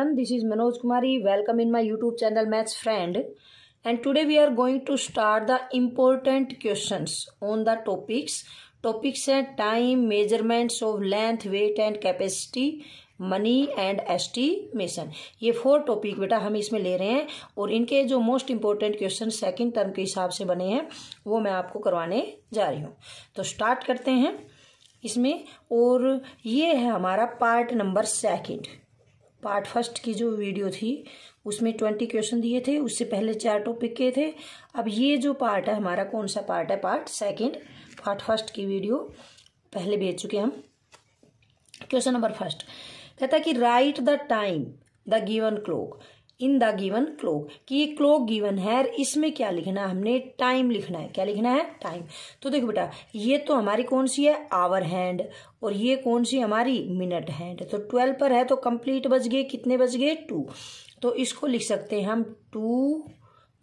everyone this is Manoj Kumari welcome in my YouTube channel maths friend and today we are going to start the important questions on the topics topics हैं time measurements of length weight and capacity money and estimation ये four topic बेटा हम इसमें ले रहे हैं और इनके जो most important question second term के हिसाब से बने हैं वो मैं आपको करवाने जा रही हूँ तो स्टार्ट करते हैं इसमें और ये है हमारा part number second part first की जो वीडियो थी उसमें ट्वेंटी क्वेश्चन दिए थे उससे पहले चार टॉपिक के थे अब ये जो पार्ट है हमारा कौन सा पार्ट है पार्ट सेकंड पार्ट फर्स्ट की वीडियो पहले भेज चुके हम क्वेश्चन नंबर फर्स्ट कहता कि write the time the given clock in the given clock कि ये क्लोक गिवन है इसमें क्या लिखना है हमने टाइम लिखना है क्या लिखना है टाइम तो देखो बेटा ये तो हमारी कौन सी है आवर हैंड और ये कौन सी हमारी मिनट हैंड तो ट्वेल्व पर है तो कंप्लीट बज गए कितने बज गए टू तो इसको लिख सकते हैं हम टू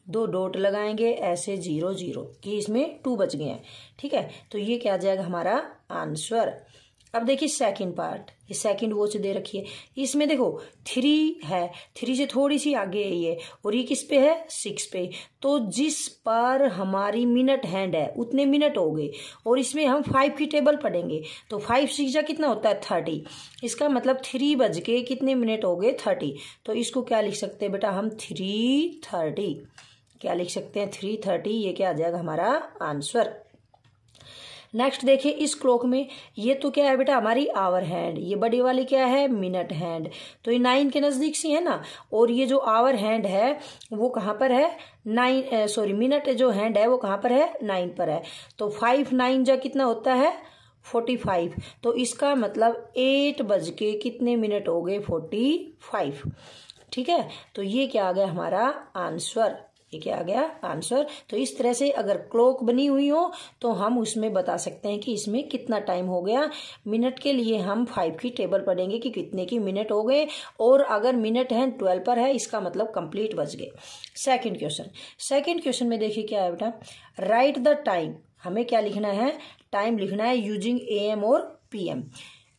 दो डॉट लगाएंगे ऐसे जीरो जीरो कि इसमें टू बज गए हैं ठीक है तो ये क्या आ जाएगा हमारा आंसर अब देखिए सेकंड पार्ट ये सेकंड वॉच तो दे रखी है इसमें देखो थ्री है थ्री से थोड़ी सी आगे है ये और ये किस पे है सिक्स पे तो जिस पर हमारी मिनट हैंड है उतने मिनट हो गए और इसमें हम फाइव की टेबल पढ़ेंगे तो फाइव सिक्स जा कितना होता है थर्टी इसका मतलब थ्री बज के कितने मिनट हो गए थर्टी तो इसको क्या लिख सकते हैं बेटा हम थ्री थर्टी क्या लिख सकते हैं थ्री थर्टी ये क्या आ जाएगा हमारा आंसर नेक्स्ट देखिए इस क्लॉक में ये तो क्या है बेटा हमारी आवर हैंड ये बड़ी वाली क्या है मिनट हैंड तो ये नाइन के नज़दीक सी है ना और ये जो आवर हैंड है वो कहाँ पर है नाइन सॉरी मिनट जो हैंड है वो कहाँ पर है नाइन पर है तो फाइव नाइन जा कितना होता है फोर्टी फाइव तो इसका मतलब एट बज के कितने मिनट हो गए फोर्टी फाइव ठीक है तो ये क्या आ गया हमारा आंसर ये क्या आ गया आंसर तो इस तरह से अगर क्लॉक बनी हुई हो तो हम उसमें बता सकते हैं कि इसमें कितना टाइम हो गया मिनट के लिए हम फाइव की टेबल पढ़ेंगे कि कितने की मिनट हो गए और अगर मिनट है ट्वेल्व पर है इसका मतलब कंप्लीट बच गए सेकंड क्वेश्चन सेकंड क्वेश्चन में देखिए क्या है बेटा राइट द टाइम हमें क्या लिखना है टाइम लिखना है यूजिंग ए एम और पी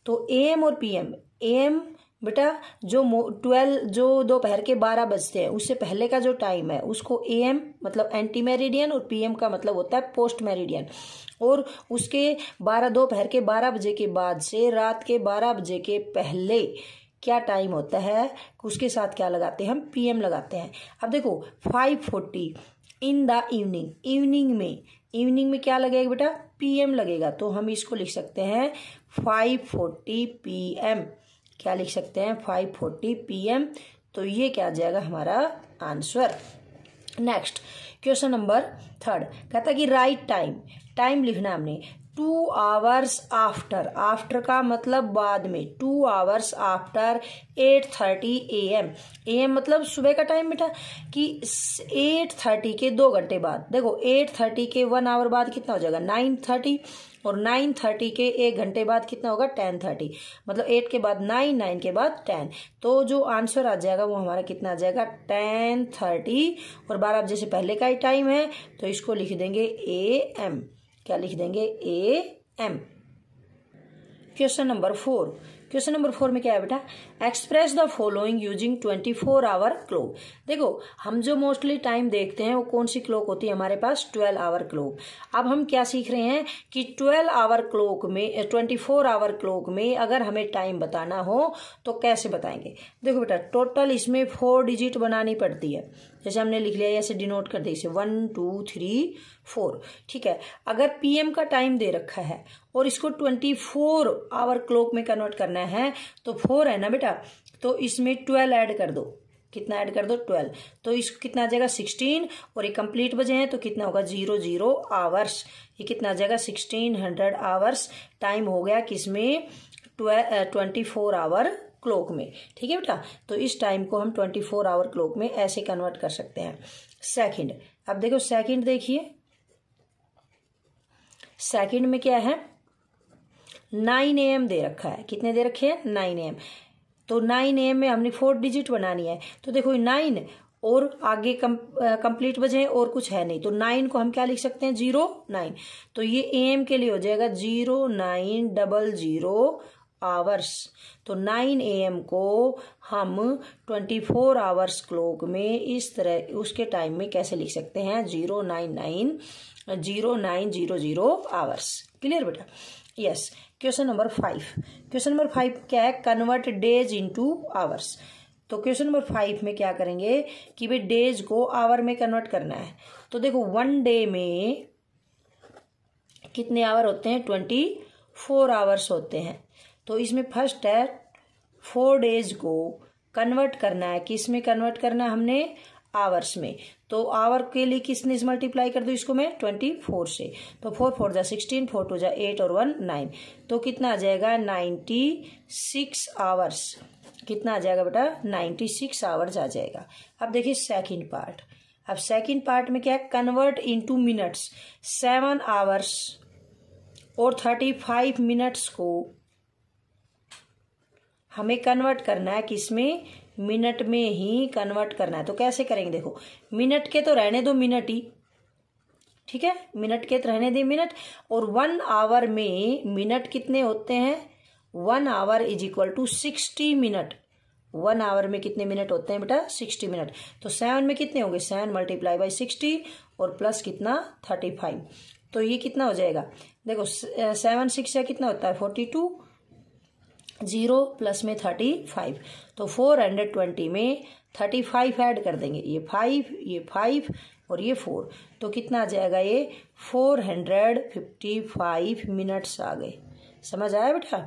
तो ए एम और पी एम ए एम बेटा जो ट्वेल्व जो दोपहर के बारह बजते हैं उससे पहले का जो टाइम है उसको ए एम मतलब एंटी मेरिडियन और पी एम का मतलब होता है पोस्ट मेरिडियन और उसके बारह दोपहर के बारह बजे के बाद से रात के बारह बजे के पहले क्या टाइम होता है उसके साथ क्या लगाते हैं हम पीएम लगाते हैं अब देखो five forty in the evening evening में इवनिंग में क्या लगेगा बेटा पीएम लगेगा तो हम इसको लिख सकते हैं फाइव फोर्टी एम क्या लिख सकते हैं फाइव फोर्टी पी एम तो ये क्या आ जाएगा हमारा answer next question number third कहता कि राइट टाइम टाइम लिखना हमने टू आवर्स आफ्टर आफ्टर का मतलब बाद में two hours after eight thirty A M A M मतलब सुबह का टाइम बेटा कि एट थर्टी के दो घंटे बाद देखो एट थर्टी के वन आवर बाद कितना हो जाएगा नाइन थर्टी और नाइन थर्टी के एक घंटे बाद कितना होगा टेन थर्टी मतलब एट के बाद नाइन नाइन के बाद टेन तो जो आंसर आ जाएगा वो हमारा कितना आ जाएगा टेन थर्टी और बारह बजे से पहले का ही टाइम है तो इसको लिख देंगे ए एम क्या लिख देंगे A M question number four question number four में क्या है बेटा express the following using twenty four hour clock देखो हम जो मोस्टली टाइम देखते हैं वो कौन सी क्लॉक होती है हमारे पास ट्वेल्व आवर क्लोक अब हम क्या सीख रहे हैं कि ट्वेल्व आवर क्लोक में ट्वेंटी फोर आवर क्लोक में अगर हमें टाइम बताना हो तो कैसे बताएंगे देखो बेटा टोटल इसमें फोर डिजिट बनानी पड़ती है जैसे हमने लिख लिया ऐसे डिनोट कर दिया इसे वन टू थ्री फोर ठीक है अगर पीएम का टाइम दे रखा है और इसको ट्वेंटी फोर आवर क्लॉक में कन्वर्ट करना है तो फोर है ना बेटा जाएगा तो इसमें ट्वेल्व ऐड कर दो कितना ऐड कर दो ट्वेल्व तो इसको कितना आ जाएगा सिक्सटीन और ये कंप्लीट बजे हैं तो कितना होगा जीरो जीरो आवर्स ये कितना आ जाएगा सिक्सटीन हंड्रेड आवर्स टाइम हो गया किसमें ट्वेंटी फोर आवर क्लॉक में ठीक है बेटा तो इस टाइम को हम ट्वेंटी फोर आवर क्लॉक में ऐसे कन्वर्ट कर सकते हैं सेकंड अब देखो सेकंड देखिए सेकंड में क्या है नाइन ए एम दे रखा है कितने दे रखे हैं नाइन ए एम तो नाइन ए में हमने फोर डिजिट बनानी है तो देखो नाइन और आगे कंप्लीट बजे और कुछ है नहीं तो नाइन को हम क्या लिख सकते हैं जीरो नाइन तो ये एम के लिए हो जाएगा zero nine double zero hours तो ए एम को हम ट्वेंटी फोर आवर्स क्लॉक में इस तरह उसके टाइम में कैसे लिख सकते हैं zero nine nine zero nine zero zero hours clear बेटा yes question number five question number five क्या है कन्वर्ट डेज इनटू आवर्स तो क्वेश्चन नंबर फाइव में क्या करेंगे कि भाई डेज को आवर में कन्वर्ट करना है तो देखो वन डे में कितने आवर होते हैं ट्वेंटी फोर आवर्स होते हैं तो इसमें फर्स्ट है फोर डेज को कन्वर्ट करना है किस में कन्वर्ट करना है हमने आवर्स में तो आवर के लिए किसने इस मल्टीप्लाई कर दो इसको मैं ट्वेंटी फोर से तो फोर फोर जा सिक्सटीन फोर टू जा एट और वन नाइन तो कितना आ जाएगा नाइन्टी सिक्स आवर्स कितना आ जाएगा बेटा नाइन्टी सिक्स आवर्स आ जाएगा अब देखिए सेकंड पार्ट अब सेकंड पार्ट में क्या है convert into minutes seven hours और थर्टी फाइव मिनट्स को हमें कन्वर्ट करना है किसमें मिनट में ही कन्वर्ट करना है तो कैसे करेंगे देखो मिनट के तो रहने दो मिनट ही ठीक है मिनट के तो रहने दे मिनट और वन आवर में मिनट कितने होते हैं one hour is equal to sixty minute one hour में कितने मिनट होते हैं बेटा सिक्सटी मिनट तो सेवन में कितने होंगे सेवन मल्टीप्लाई बाई सिक्सटी और प्लस कितना थर्टी फाइव तो ये कितना हो जाएगा देखो सेवन सिक्स या कितना होता है फोर्टी टू जीरो प्लस में थर्टी फाइव तो फोर हंड्रेड ट्वेंटी में थर्टी फाइव ऐड कर देंगे ये फाइव ये फाइव और ये फोर तो कितना आ जाएगा ये four hundred fifty five minutes आ गए समझ आया बेटा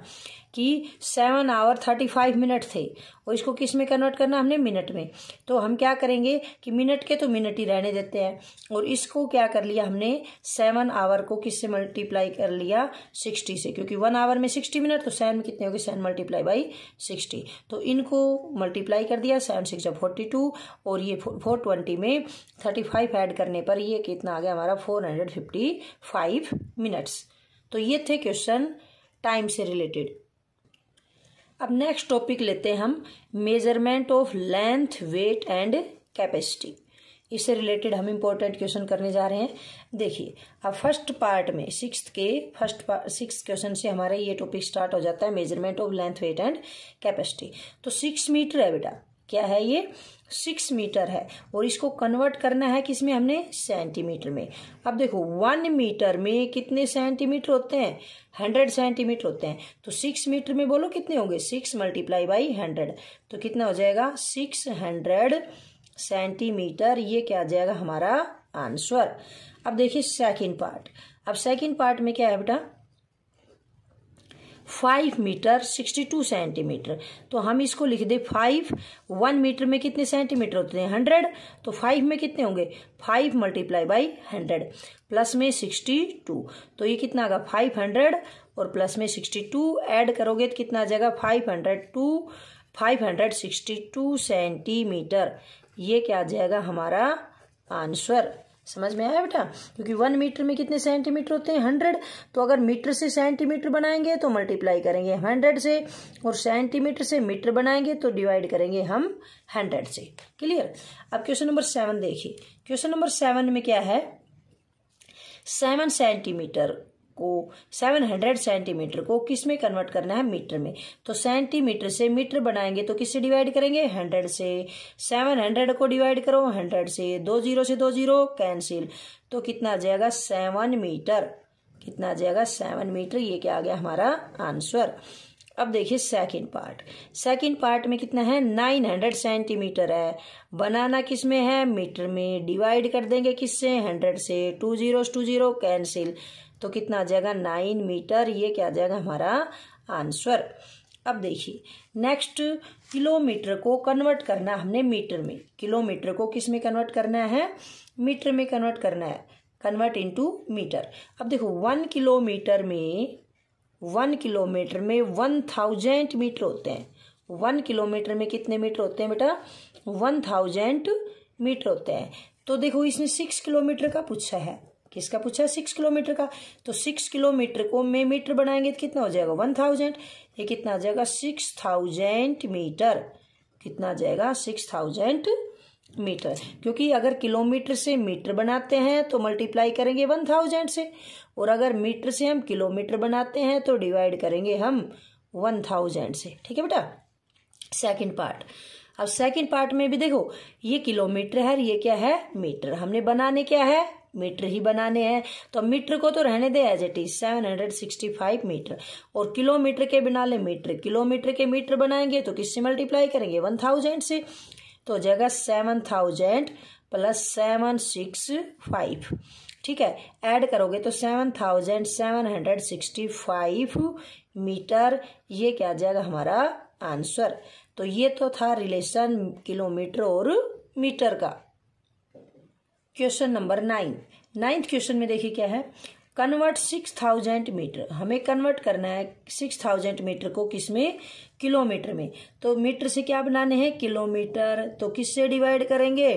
कि seven hour thirty five minute थे और इसको किस में कन्वर्ट करना हमने मिनट में तो हम क्या करेंगे कि मिनट के तो मिनट ही रहने देते हैं और इसको क्या कर लिया हमने सेवन आवर को किससे मल्टीप्लाई कर लिया सिक्सटी से क्योंकि वन आवर में सिक्सटी मिनट तो सेवन में कितने हो गए सेवन मल्टीप्लाई बाई सिक्सटी तो इनको मल्टीप्लाई कर दिया सेवन सिक्स जब फोर्टी टू और ये फोर ट्वेंटी में थर्टी फाइव ऐड करने पर ये कितना आ गया हमारा four hundred fifty five minutes तो ये थे क्वेश्चन टाइम से रिलेटेड अब नेक्स्ट टॉपिक लेते हैं हम measurement of length weight and capacity इससे रिलेटेड हम इम्पोर्टेंट क्वेश्चन करने जा रहे हैं देखिए अब फर्स्ट पार्ट में सिक्स के फर्स्ट सिक्स क्वेश्चन से हमारा ये टॉपिक स्टार्ट हो जाता है measurement of length weight and capacity तो सिक्स मीटर है बेटा क्या है ये सिक्स मीटर है और इसको कन्वर्ट करना है किसमें हमने सेंटीमीटर में अब देखो वन मीटर में कितने सेंटीमीटर होते हैं हंड्रेड सेंटीमीटर होते हैं तो सिक्स मीटर में बोलो कितने होंगे सिक्स मल्टीप्लाई बाई हंड्रेड तो कितना हो जाएगा सिक्स हंड्रेड सेंटीमीटर ये क्या आ जाएगा हमारा आंसर अब देखिए सेकेंड पार्ट अब सेकेंड पार्ट में क्या है बेटा five metre sixty two centimetre तो हम इसको लिख दें फाइव वन मीटर में कितने सेंटीमीटर होते हैं हंड्रेड तो फाइव में कितने होंगे five multiply by hundred plus में सिक्सटी टू तो ये कितना आगा फाइव हंड्रेड और प्लस में सिक्सटी टू एड करोगे तो कितना आ जाएगा five hundred two five hundred sixty two centimetre ये क्या आ जाएगा हमारा आंसर समझ में आया बेटा क्योंकि वन मीटर में कितने सेंटीमीटर होते हैं हंड्रेड तो अगर मीटर से सेंटीमीटर बनाएंगे तो मल्टीप्लाई करेंगे हंड्रेड से और सेंटीमीटर से मीटर बनाएंगे तो डिवाइड करेंगे हम हंड्रेड से क्लियर अब क्वेश्चन नंबर सेवन देखिए क्वेश्चन नंबर सेवन में क्या है सेवन सेंटीमीटर को 700 सेंटीमीटर को किस में कन्वर्ट करना है मीटर में तो सेंटीमीटर से मीटर बनाएंगे तो किससे डिवाइड करेंगे 100 से 700 को डिवाइड करो 100 से दो जीरो से दो जीरो कैंसिल तो कितना आ जाएगा सेवन मीटर कितना आ जाएगा सेवन मीटर ये क्या आ गया हमारा आंसर अब देखिए सेकंड पार्ट सेकंड पार्ट में कितना है नाइन हंड्रेड सेंटीमीटर है बनाना किस में है मीटर में डिवाइड कर देंगे किससे हंड्रेड से two zero two zero cancel तो कितना आ जाएगा नाइन मीटर ये क्या आ जाएगा हमारा आंसर अब देखिए नेक्स्ट किलोमीटर को कन्वर्ट करना हमने मीटर में किलोमीटर को किस में कन्वर्ट करना है मीटर में कन्वर्ट करना है कन्वर्ट इनटू मीटर अब देखो वन किलोमीटर में वन किलोमीटर में वन थाउजेंड मीटर होते हैं वन किलोमीटर में कितने मीटर होते हैं बेटा वन थाउजेंड मीटर होते हैं तो देखो इसमें सिक्स किलोमीटर का पूछा है किसका पूछा सिक्स किलोमीटर का तो सिक्स किलोमीटर को में मीटर बनाएंगे तो कितना हो जाएगा वन थाउजेंड ये कितना आ जाएगा सिक्स थाउजेंड मीटर कितना आ जाएगा सिक्स थाउजेंड मीटर क्योंकि अगर किलोमीटर से मीटर बनाते हैं तो मल्टीप्लाई करेंगे वन थाउजेंड से और अगर मीटर से हम किलोमीटर बनाते हैं तो डिवाइड करेंगे हम वन थाउजेंड से ठीक है बेटा सेकेंड पार्ट अब सेकंड पार्ट में भी देखो ये किलोमीटर है ये क्या है मीटर हमने बनाने क्या है मीटर ही बनाने हैं तो मीटर को तो रहने दे as it is seven hundred sixty five metre और किलोमीटर के बिना ले मीटर किलोमीटर के मीटर बनाएंगे तो किससे मल्टीप्लाई करेंगे वन थाउजेंड से तो हो जाएगा seven thousand plus seven six five ठीक है ऐड करोगे तो seven thousand seven hundred sixty five metre ये क्या जाएगा हमारा आंसर तो ये तो था रिलेशन किलोमीटर और मीटर का question number nine ninth question में देखिए क्या है कन्वर्ट सिक्स थाउजेंड मीटर हमें कन्वर्ट करना है सिक्स थाउजेंड मीटर को किस में किलोमीटर में तो मीटर से क्या बनाने हैं किलोमीटर तो किससे डिवाइड करेंगे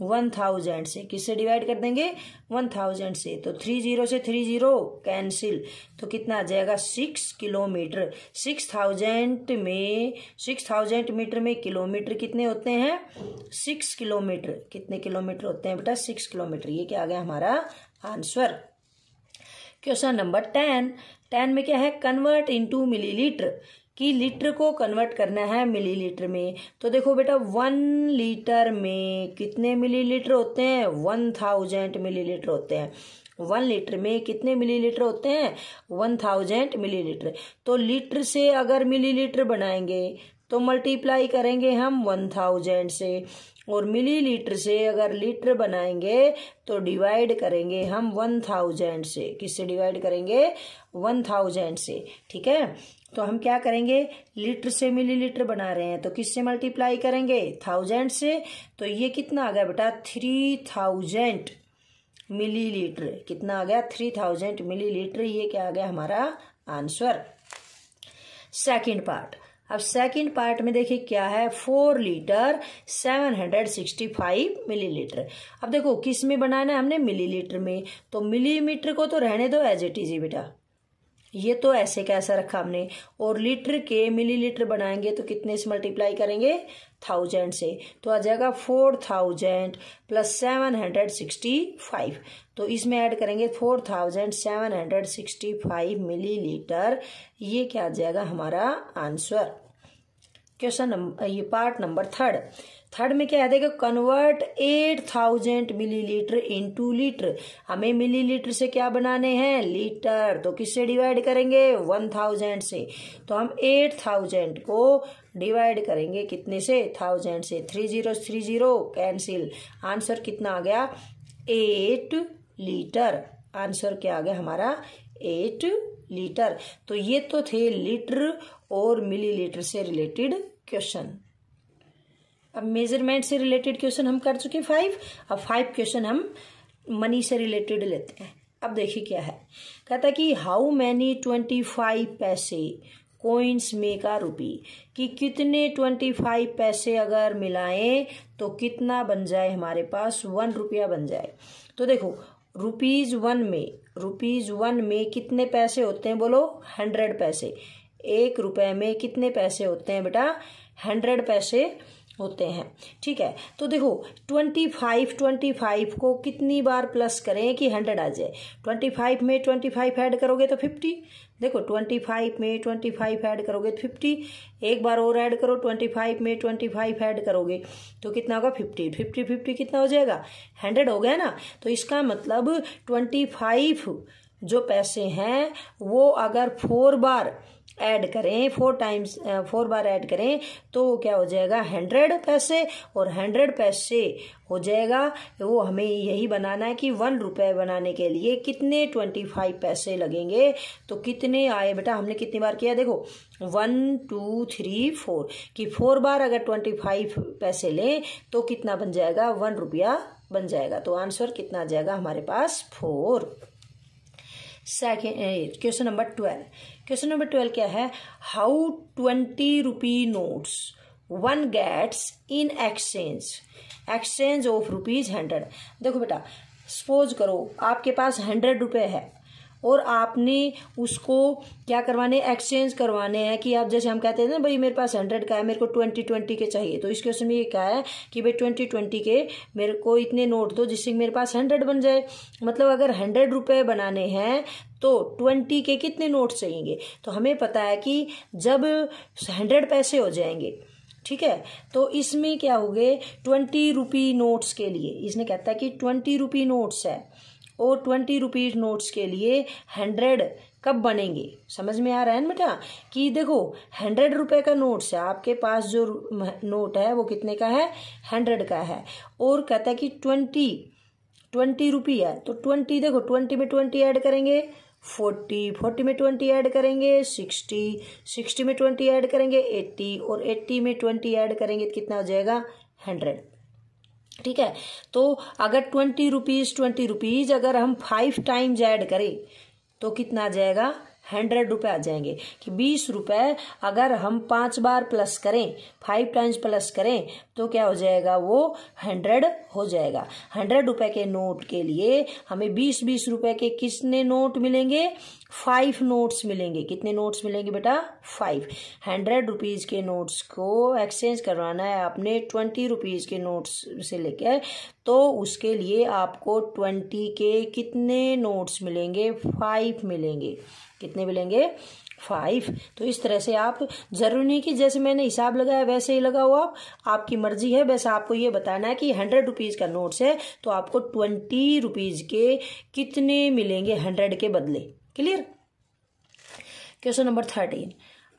वन थाउजेंड से किससे डिवाइड कर देंगे वन थाउजेंड से तो थ्री जीरो से थ्री जीरो कैंसिल तो कितना आ जाएगा सिक्स किलोमीटर सिक्स थाउजेंड में सिक्स थाउजेंड मीटर में किलोमीटर कितने होते हैं सिक्स किलोमीटर कितने किलोमीटर होते हैं बेटा सिक्स किलोमीटर ये क्या आ गया हमारा answer question number ten ten में क्या है कन्वर्ट इंटू मिलीलीटर कि लीटर को कन्वर्ट करना है मिलीलीटर में तो देखो बेटा वन लीटर में कितने मिलीलीटर होते हैं वन थाउजेंड मिली होते हैं वन लीटर में कितने मिलीलीटर होते हैं वन थाउजेंड मिली तो लीटर से अगर मिलीलीटर बनाएंगे तो मल्टीप्लाई करेंगे हम वन थाउजेंड से और मिलीलीटर से अगर लीटर बनाएंगे तो डिवाइड करेंगे हम वन थाउजेंड से किससे डिवाइड करेंगे वन थाउजेंड से ठीक है तो हम क्या करेंगे लीटर से मिलीलीटर बना रहे हैं तो किससे मल्टीप्लाई करेंगे थाउजेंड से तो ये कितना आ गया बेटा थ्री थाउजेंड मिलीलीटर कितना आ गया थ्री थाउजेंड मिलीलीटर ये क्या आ गया हमारा आंसर सेकेंड पार्ट अब सेकंड पार्ट में देखिए क्या है four litre seven hundred sixty five millilitre अब देखो किस में बनाना है हमने मिलीलीटर में तो मिलीमीटर को तो रहने दो एज इट इज बेटा ये तो ऐसे कैसा रखा हमने और लीटर के मिलीलीटर बनाएंगे तो कितने से मल्टीप्लाई करेंगे थाउजेंड से तो आ जाएगा four thousand plus seven hundred sixty five तो इसमें ऐड करेंगे four thousand seven hundred sixty five millilitre ये क्या आ जाएगा हमारा आंसर क्वेश्चन नंबर ये पार्ट नंबर थर्ड थर्ड में क्या है convert eight thousand millilitre to litre हमें मिलीलीटर से क्या बनाने हैं लीटर तो किससे डिवाइड करेंगे वन थाउजेंड से तो हम एट थाउजेंड को डिवाइड करेंगे कितने से थाउजेंड से three zero three zero cancel answer कितना आ गया एट लीटर आंसर क्या आ गया हमारा एट लीटर तो ये तो थे लीटर और मिलीलीटर से रिलेटेड क्वेश्चन अब मेजरमेंट से रिलेटेड क्वेश्चन हम कर चुके फाइव अब फाइव क्वेश्चन हम मनी से रिलेटेड लेते हैं अब देखिए क्या है कहता है कि हाउ मैनी ट्वेंटी फाइव पैसे कोइंस में का रूपी कि कितने ट्वेंटी फाइव पैसे अगर मिलाएं तो कितना बन जाए हमारे पास वन रुपया बन जाए तो देखो रुपीज़ वन में रुपीज़ वन में कितने पैसे होते हैं बोलो हंड्रेड पैसे एक रुपए में कितने पैसे होते हैं बेटा हंड्रेड पैसे होते हैं ठीक है तो देखो ट्वेंटी फाइव ट्वेंटी फाइव को कितनी बार प्लस करें कि हंड्रेड आ जाए ट्वेंटी फाइव में ट्वेंटी फाइव ऐड करोगे तो फिफ्टी देखो ट्वेंटी फाइव में ट्वेंटी फाइव ऐड करोगे तो फिफ्टी एक बार और ऐड करो ट्वेंटी फाइव में ट्वेंटी फाइव ऐड करोगे तो कितना होगा फिफ्टी फिफ्टी फिफ्टी कितना हो जाएगा हंड्रेड हो गया ना तो इसका मतलब ट्वेंटी फाइव जो पैसे हैं वो अगर फोर बार ऐड करें फोर टाइम्स फोर बार ऐड करें तो क्या हो जाएगा हंड्रेड पैसे और हंड्रेड पैसे हो जाएगा वो हमें यही बनाना है कि वन रुपये बनाने के लिए कितने ट्वेंटी फाइव पैसे लगेंगे तो कितने आए बेटा हमने कितनी बार किया देखो वन टू थ्री फोर कि फोर बार अगर ट्वेंटी फाइव पैसे लें तो कितना बन जाएगा वन रुपया बन जाएगा तो आंसर कितना आ जाएगा हमारे पास four second question number twelve question number twelve क्या है how twenty rupee notes one gets in exchange exchange of rupees hundred देखो बेटा सपोज करो आपके पास हंड्रेड रुपये है और आपने उसको क्या करवाने एक्सचेंज करवाने हैं कि आप जैसे हम कहते हैं ना भाई मेरे पास हंड्रेड का है मेरे को ट्वेंटी ट्वेंटी के चाहिए तो इस क्वेश्चन में ये कहा है कि भाई ट्वेंटी ट्वेंटी के मेरे को इतने नोट दो जिससे मेरे पास हंड्रेड बन जाए मतलब अगर हंड्रेड रुपये बनाने हैं तो ट्वेंटी के कितने नोट चाहिए तो हमें पता है कि जब हंड्रेड पैसे हो जाएंगे ठीक है तो इसमें क्या हो गए ट्वेंटी रुपी नोट्स के लिए इसने कहता है कि ट्वेंटी रुपी नोट्स है और ट्वेंटी रुपीज नोट्स के लिए हंड्रेड कब बनेंगे समझ में आ रहा है ना बेटा कि देखो हंड्रेड रुपए का नोट्स है आपके पास जो नोट है वो कितने का है हंड्रेड का है और कहता है कि ट्वेंटी ट्वेंटी रुपी है तो ट्वेंटी देखो ट्वेंटी में ट्वेंटी ऐड करेंगे फोर्टी फोर्टी में ट्वेंटी ऐड करेंगे सिक्सटी सिक्सटी में ट्वेंटी ऐड करेंगे एट्टी और एट्टी में ट्वेंटी ऐड करेंगे तो कितना हो जाएगा हंड्रेड ठीक है तो अगर ट्वेंटी रुपीज़ ट्वेंटी रुपीज़ अगर हम फाइव टाइम्स ऐड करें तो कितना आ जाएगा हंड्रेड रुपये आ जाएंगे कि बीस रुपये अगर हम पांच बार प्लस करें फाइव टाइम्स प्लस करें तो क्या हो जाएगा वो हंड्रेड हो जाएगा हंड्रेड रुपये के नोट के लिए हमें बीस बीस रुपये के कितने नोट मिलेंगे फाइव नोट्स मिलेंगे कितने नोट्स मिलेंगे बेटा फाइव हंड्रेड रुपीज के नोट्स को एक्सचेंज करवाना है आपने ट्वेंटी रुपीज के नोट्स से लेकर तो उसके लिए आपको ट्वेंटी के कितने नोट्स मिलेंगे फाइव मिलेंगे कितने मिलेंगे फाइव तो इस तरह से आप जरूरी नहीं कि जैसे मैंने हिसाब लगाया वैसे ही लगाओ आप आपकी मर्जी है वैसे आपको ये बताना है कि हंड्रेड रुपीज़ का नोट्स है तो आपको ट्वेंटी रुपीज़ के कितने मिलेंगे हंड्रेड के बदले क्लियर क्वेश्चन नंबर थर्टीन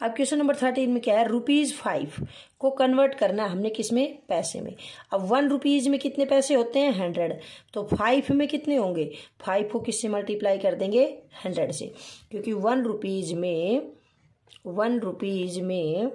अब क्वेश्चन नंबर थर्टीन में क्या है रुपीज़ फाइव को कन्वर्ट करना है हमने किस में पैसे में अब वन रुपीज़ में कितने पैसे होते हैं हंड्रेड तो फाइव में कितने होंगे फाइव को किससे मल्टीप्लाई कर देंगे हंड्रेड से क्योंकि वन रुपीज़ में वन रुपीज़ में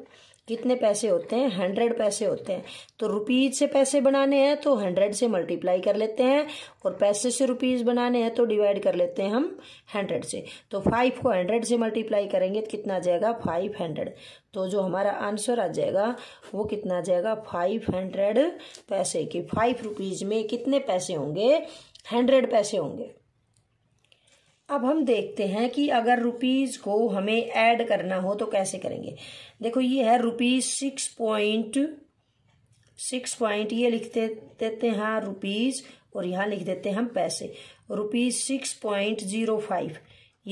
कितने पैसे होते हैं हंड्रेड पैसे होते हैं तो रुपीज से पैसे बनाने हैं तो हंड्रेड से मल्टीप्लाई कर लेते हैं और पैसे से रुपीज बनाने हैं तो डिवाइड कर लेते हैं हम हंड्रेड से तो फाइव को हंड्रेड से मल्टीप्लाई करेंगे तो कितना आ जाएगा फाइव हंड्रेड तो जो हमारा आंसर आ जाएगा वो कितना आ जाएगा फाइव हंड्रेड पैसे की फाइव रुपीज़ में कितने पैसे होंगे हंड्रेड पैसे होंगे अब हम देखते हैं कि अगर रुपीज़ को हमें ऐड करना हो तो कैसे करेंगे देखो ये है rupees six point six point ये लिख देते हैं रुपीज़ हाँ और यहाँ लिख देते हैं हम पैसे rupees six point zero five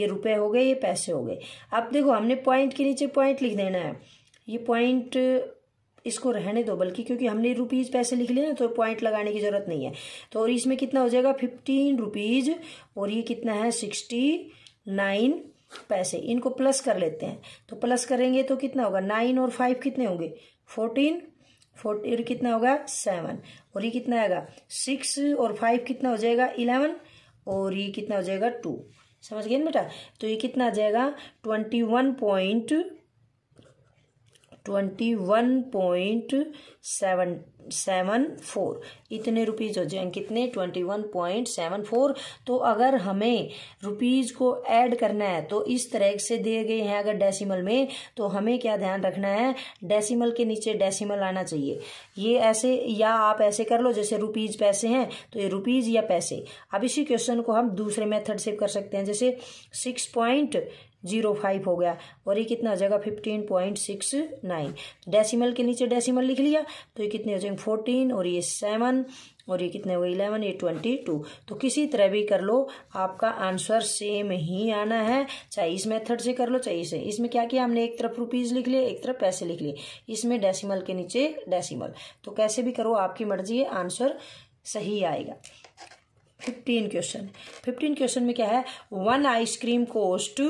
ये रुपए हो गए ये पैसे हो गए अब देखो हमने पॉइंट के नीचे पॉइंट लिख देना है ये पॉइंट इसको रहने दो बल्कि क्योंकि हमने रुपीज़ पैसे लिख लिए ना तो पॉइंट लगाने की ज़रूरत नहीं है तो और इसमें कितना हो जाएगा फिफ्टीन रुपीज़ और ये कितना है सिक्सटी नाइन पैसे इनको प्लस कर लेते हैं तो प्लस करेंगे तो कितना होगा नाइन और फाइव कितने होंगे फोर्टीन फोर्टीन कितना होगा सेवन और ये कितना आएगा सिक्स और फाइव कितना हो जाएगा इलेवन और ये कितना हो जाएगा टू समझ गए बेटा तो ये कितना आ जाएगा twenty one point twenty one point seven seven four इतने रुपीज़ हो जाएंगे कितने twenty one point seven four तो अगर हमें रुपीज़ को ऐड करना है तो इस तरह से दिए गए हैं अगर डेसिमल में तो हमें क्या ध्यान रखना है डेसिमल के नीचे डेसिमल आना चाहिए ये ऐसे या आप ऐसे कर लो जैसे रुपीज़ पैसे हैं तो ये रुपीज़ या पैसे अब इसी क्वेश्चन को हम दूसरे मेथड से कर सकते हैं जैसे सिक्स पॉइंट जीरो फाइव हो गया और ये कितना हो जाएगा fifteen point six nine decimal के नीचे डेसीमल लिख लिया तो ये कितने हो जाएंगे फोर्टीन और ये सेवन और ये कितने हो गए इलेवन ये ट्वेंटी टू तो किसी तरह भी कर लो आपका आंसर सेम ही आना है चाहे इस मेथड से कर लो चाहे इसे इसमें क्या किया हमने एक तरफ रुपीज़ लिख लिए एक तरफ पैसे लिख लिए इसमें डेसीमल के नीचे डेसीमल तो कैसे भी करो आपकी मर्जी है आंसर सही आएगा फिफ्टीन क्वेश्चन फिफ्टीन क्वेश्चन में क्या है one ice cream cost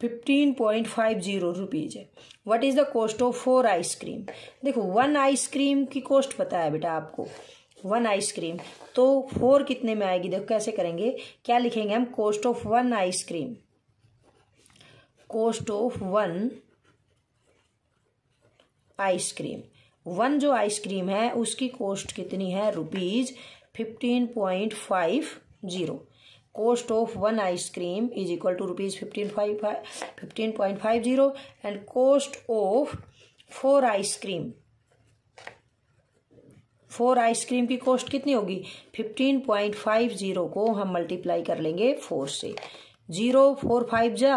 fifteen point five zero rupees है what is the cost of four ice cream देखो वन आइसक्रीम की कॉस्ट पता है बेटा आपको वन आइसक्रीम तो फोर कितने में आएगी देखो कैसे करेंगे क्या लिखेंगे हम cost of one ice cream cost of one ice cream one जो आइसक्रीम है उसकी कॉस्ट कितनी है rupees fifteen point five zero cost of one ice cream is equal to rupees fifteen five five fifteen point five zero and cost of four ice cream four ice cream की cost कितनी होगी fifteen point five zero को हम multiply कर लेंगे four से zero four five जा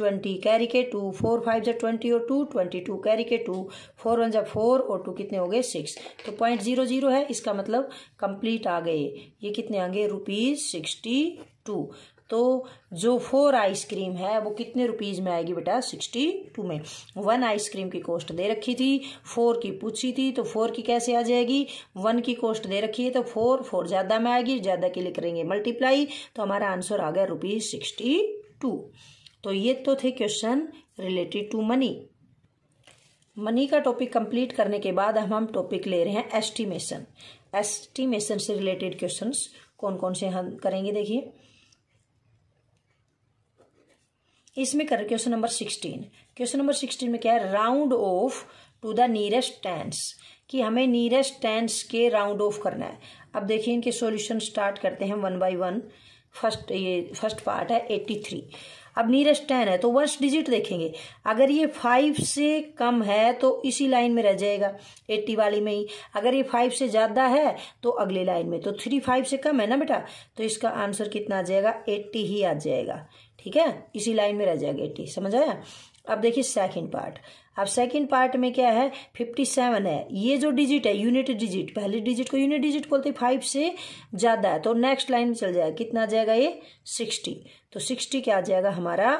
twenty carry के टू फोर फाइव जब ट्वेंटी और टू ट्वेंटी टू कैरी के टू फोर वन जब फोर और टू कितने हो गए सिक्स तो पॉइंट जीरो जीरो है इसका मतलब कंप्लीट आ गए ये कितने गए रुपीज़ सिक्सटी टू तो जो फोर आइसक्रीम है वो कितने रुपीज़ में आएगी बेटा सिक्सटी टू में वन आइसक्रीम की कॉस्ट दे रखी थी फोर की पूछी थी तो फोर की कैसे आ जाएगी वन की कॉस्ट दे रखी है तो फोर फोर ज़्यादा में आएगी ज़्यादा के लिए करेंगे मल्टीप्लाई तो हमारा आंसर आ गया रुपीज़ सिक्सटी टू तो ये तो थे question related to money money का टॉपिक कंप्लीट करने के बाद हम हम टॉपिक ले रहे हैं एस्टिमेशन एस्टिमेशन से रिलेटेड क्वेश्चंस कौन कौन से हम करेंगे देखिए इसमें कर question number sixteen question number sixteen में क्या है round off to the nearest tens कि हमें नीरेस्ट टेंस के राउंड ऑफ करना है अब देखिए इनके सॉल्यूशन स्टार्ट करते हैं वन बाय वन फर्स्ट ये फर्स्ट पार्ट है एट्टी थ्री अब नीरेस्ट टेन है तो वर्ष डिजिट देखेंगे अगर ये फाइव से कम है तो इसी लाइन में रह जाएगा एट्टी वाली में ही अगर ये फाइव से ज़्यादा है तो अगली लाइन में तो थ्री फाइव से कम है ना बेटा तो इसका आंसर कितना आ जाएगा एट्टी ही आ जाएगा ठीक है इसी लाइन में रह जाएगा एट्टी समझ आया अब देखिए सेकंड पार्ट अब सेकंड पार्ट में क्या है फिफ्टी सेवन है ये जो डिजिट है यूनिट डिजिट पहले डिजिट को यूनिट डिजिट बोलते हैं फाइव से ज़्यादा है तो नेक्स्ट लाइन चल जाएगा कितना आ जाएगा ये सिक्सटी तो सिक्सटी क्या आ जाएगा हमारा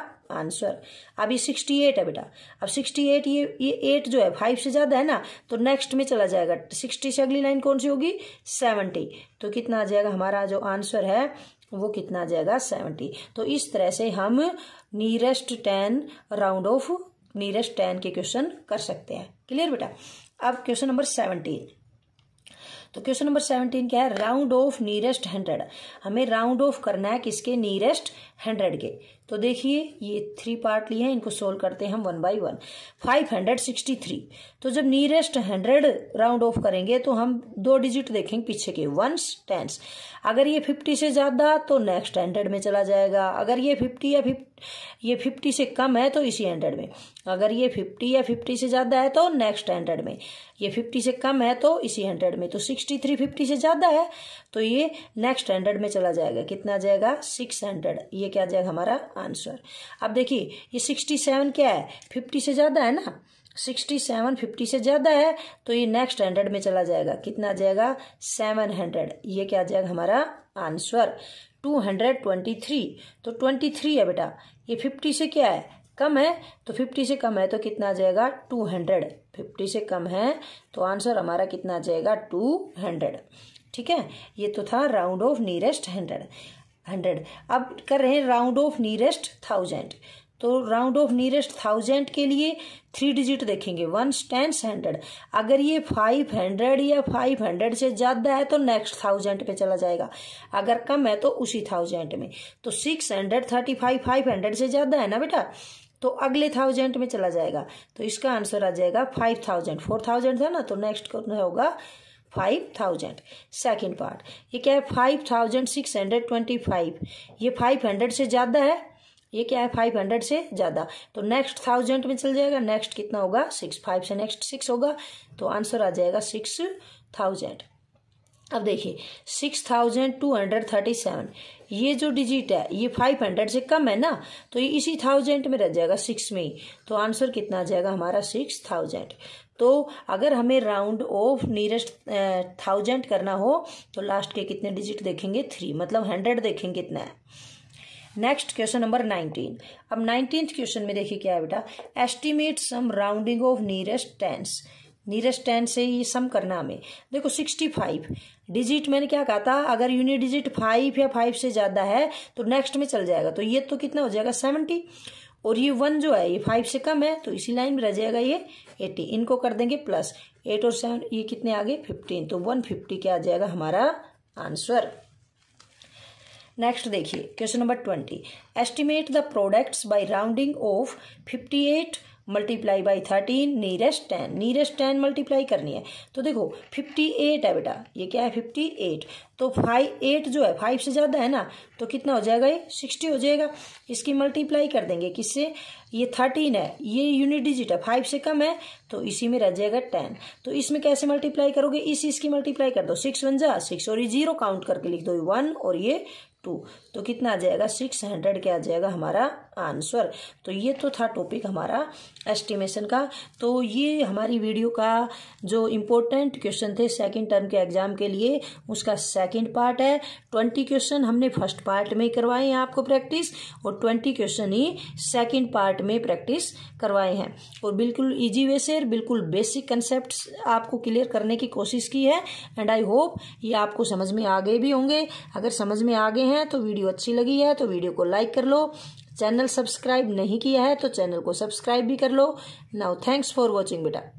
आंसर अब ये सिक्सटी एट है बेटा अब सिक्सटी एट ये ये एट जो है फाइव से ज़्यादा है ना तो नेक्स्ट में चला जाएगा सिक्सटी से अगली लाइन कौन सी होगी सेवनटी तो कितना आ जाएगा हमारा जो आंसर है वो कितना आ जाएगा सेवेंटी तो इस तरह से हम nearest ten round off nearest ten के क्वेश्चन कर सकते हैं क्लियर बेटा अब क्वेश्चन नंबर सेवनटीन तो क्वेश्चन नंबर सेवनटीन क्या है राउंड ऑफ नियरेस्ट हंड्रेड हमें राउंड ऑफ करना है किसके नियरेस्ट हंड्रेड के तो देखिए ये थ्री पार्ट लिए हैं इनको सोल्व करते हैं हम one by one five hundred sixty three तो जब नियरेस्ट हंड्रेड राउंड ऑफ करेंगे तो हम दो डिजिट देखेंगे पीछे के वंस टेंस अगर ये फिफ्टी से ज़्यादा तो नेक्स्ट हंड्रेड में चला जाएगा अगर ये फिफ्टी या फिफ्टी ये फिफ्टी से कम है तो इसी हंड्रेड में अगर ये फिफ्टी या फिफ्टी से ज़्यादा है तो नेक्स्ट हंड्रेड में ये फिफ्टी से कम है तो इसी हंड्रेड में तो सिक्सटी थ्री फिफ्टी से ज़्यादा है तो ये नेक्स्ट हंड्रेड में चला जाएगा कितना जाएगा सिक्स हंड्रेड ये क्या जाएगा हमारा आंसर अब देखिए ये सिक्सटी सेवन क्या है फिफ्टी से ज़्यादा है ना सिक्सटी सेवन फिफ्टी से ज़्यादा है तो ये नेक्स्ट हंड्रेड में चला जाएगा कितना आ जाएगा सेवन हंड्रेड ये क्या आ जाएगा हमारा answer two hundred twenty three तो ट्वेंटी थ्री है बेटा ये फिफ्टी से क्या है कम है तो फिफ्टी से कम है तो कितना आ जाएगा टू हंड्रेड फिफ्टी से कम है तो आंसर हमारा कितना आ जाएगा टू हंड्रेड ठीक है ये तो था round off nearest hundred hundred अब कर रहे हैं राउंड ऑफ नियरेस्ट थाउजेंड तो राउंड ऑफ नियरेस्ट थाउजेंड के लिए थ्री डिजिट देखेंगे वन टेन हंड्रेड अगर ये फाइव हंड्रेड या फाइव हंड्रेड से ज़्यादा है तो नेक्स्ट थाउजेंड पे चला जाएगा अगर कम है तो उसी थाउजेंड में तो six hundred thirty five five hundred से ज़्यादा है ना बेटा तो अगले थाउजेंड में चला जाएगा तो इसका आंसर आ जाएगा फाइव थाउजेंड फोर थाउजेंड था ना तो नेक्स्ट होगा फाइव थाउजेंड सेकेंड पार्ट ये क्या है five thousand six hundred twenty five ये फाइव हंड्रेड से ज़्यादा है ये क्या है फाइव हंड्रेड से ज़्यादा तो नेक्स्ट थाउजेंड में चल जाएगा नेक्स्ट कितना होगा सिक्स फाइव से नेक्स्ट सिक्स होगा तो आंसर आ जाएगा सिक्स थाउजेंड अब देखिए six thousand two hundred thirty seven ये जो डिजिट है ये फाइव हंड्रेड से कम है ना तो ये इसी थाउजेंड में रह जाएगा सिक्स में तो आंसर कितना आ जाएगा हमारा सिक्स थाउजेंड तो अगर हमें राउंड ऑफ नियरेस्ट थाउजेंड करना हो तो लास्ट के कितने डिजिट देखेंगे थ्री मतलब हंड्रेड देखेंगे कितना है नेक्स्ट क्वेश्चन नंबर नाइनटीन अब नाइनटीन क्वेश्चन में देखिए क्या है बेटा estimate sum rounding off nearest tens nearest ten से ये सम करना हमें देखो सिक्सटी फाइव डिजिट मैंने क्या कहा था अगर यूनिट डिजिट फाइव या फाइव से ज़्यादा है तो नेक्स्ट में चल जाएगा तो ये तो कितना हो जाएगा सेवेंटी और ये वन जो है ये फाइव से कम है तो इसी लाइन में रह जाएगा ये एटी इनको कर देंगे प्लस एट और सेवन ये कितने आ गए फिफ्टीन तो वन फिफ्टी क्या आ जाएगा हमारा आंसर नेक्स्ट देखिए question number twenty estimate the products by rounding off fifty eight multiply by thirteen nearest ten nearest ten multiply करनी है तो देखो फिफ्टी एट है बेटा ये क्या है फिफ्टी एट तो फाइव एट जो है फाइव से ज़्यादा है ना तो कितना हो जाएगा ये सिक्सटी हो जाएगा इसकी मल्टीप्लाई कर देंगे किससे ये थर्टीन है ये यूनिट डिजिट है फाइव से कम है तो इसी में रह जाएगा टेन तो इसमें कैसे मल्टीप्लाई करोगे इस इसकी मल्टीप्लाई कर दो सिक्स वन जा सिक्स और ये जीरो काउंट करके लिख दो ये वन और ये टू तो कितना आ जाएगा सिक्स हंड्रेड क्या आ जाएगा हमारा आंसर तो ये तो था टॉपिक हमारा एस्टिमेशन का तो ये हमारी वीडियो का जो इम्पोर्टेंट क्वेश्चन थे सेकेंड टर्म के एग्जाम के लिए उसका सेकेंड पार्ट है ट्वेंटी क्वेश्चन हमने फर्स्ट पार्ट में करवाए हैं आपको प्रैक्टिस और ट्वेंटी क्वेश्चन ही सेकेंड पार्ट में प्रैक्टिस करवाए हैं और बिल्कुल ईजी वे से बिल्कुल बेसिक कंसेप्ट आपको क्लियर करने की कोशिश की है एंड आई होप ये आपको समझ में आ गए भी होंगे अगर समझ में आ गए हैं तो वीडियो अच्छी लगी है तो वीडियो को लाइक कर लो चैनल सब्सक्राइब नहीं किया है तो चैनल को सब्सक्राइब भी कर लो नाउ थैंक्स फॉर वॉचिंग बेटा